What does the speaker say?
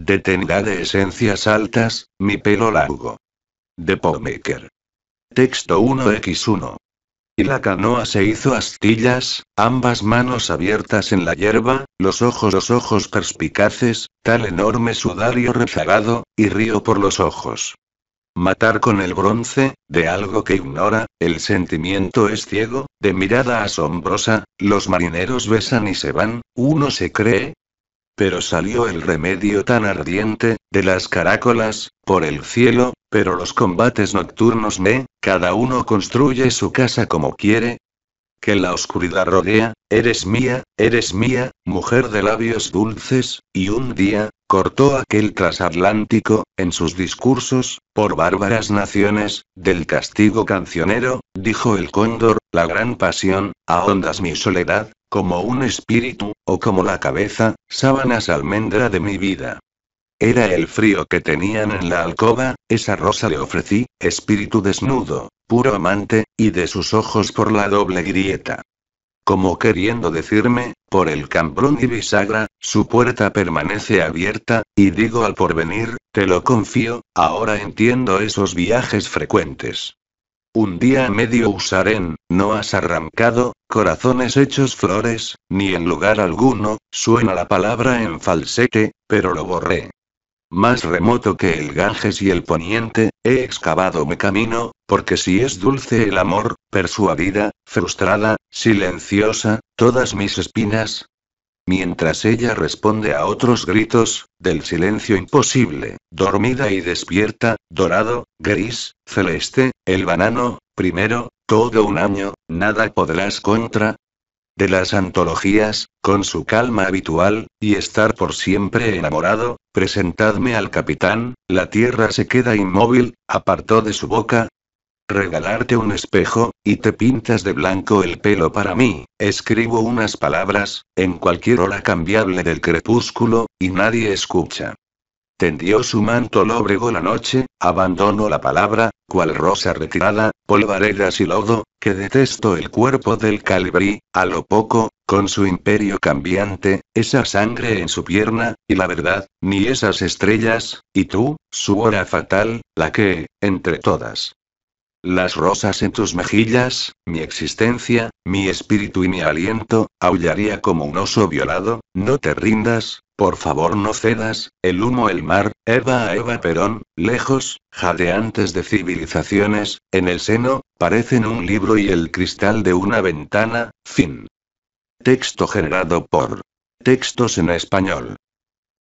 Detenida de esencias altas, mi pelo largo. De Pomaker. Texto 1x1. Y la canoa se hizo astillas, ambas manos abiertas en la hierba, los ojos los ojos perspicaces, tal enorme sudario rezagado, y río por los ojos. Matar con el bronce, de algo que ignora, el sentimiento es ciego, de mirada asombrosa, los marineros besan y se van, uno se cree, pero salió el remedio tan ardiente, de las caracolas, por el cielo, pero los combates nocturnos me, cada uno construye su casa como quiere. Que la oscuridad rodea, eres mía, eres mía, mujer de labios dulces, y un día, cortó aquel trasatlántico, en sus discursos, por bárbaras naciones, del castigo cancionero, dijo el cóndor, la gran pasión, ahondas mi soledad, como un espíritu, o como la cabeza, sábanas almendra de mi vida. Era el frío que tenían en la alcoba, esa rosa le ofrecí, espíritu desnudo, puro amante, y de sus ojos por la doble grieta. Como queriendo decirme, por el cambrón y bisagra, su puerta permanece abierta, y digo al porvenir, te lo confío, ahora entiendo esos viajes frecuentes. Un día a medio usaré, no has arrancado, corazones hechos flores, ni en lugar alguno, suena la palabra en falsete, pero lo borré. Más remoto que el Ganges y el Poniente, he excavado mi camino, porque si es dulce el amor, persuadida, frustrada, silenciosa, todas mis espinas, mientras ella responde a otros gritos, del silencio imposible, dormida y despierta, dorado, gris, celeste, el banano, primero, todo un año, nada podrás contra, de las antologías, con su calma habitual, y estar por siempre enamorado, presentadme al capitán, la tierra se queda inmóvil, apartó de su boca, regalarte un espejo, y te pintas de blanco el pelo para mí, escribo unas palabras, en cualquier hora cambiable del crepúsculo, y nadie escucha. Tendió su manto lóbrego la noche, abandono la palabra, cual rosa retirada, polvaredas y lodo, que detesto el cuerpo del calibrí, a lo poco, con su imperio cambiante, esa sangre en su pierna, y la verdad, ni esas estrellas, y tú, su hora fatal, la que, entre todas, las rosas en tus mejillas, mi existencia, mi espíritu y mi aliento, aullaría como un oso violado, no te rindas, por favor no cedas, el humo el mar, Eva a Eva Perón, lejos, jadeantes de civilizaciones, en el seno, parecen un libro y el cristal de una ventana, fin. Texto generado por textos en español.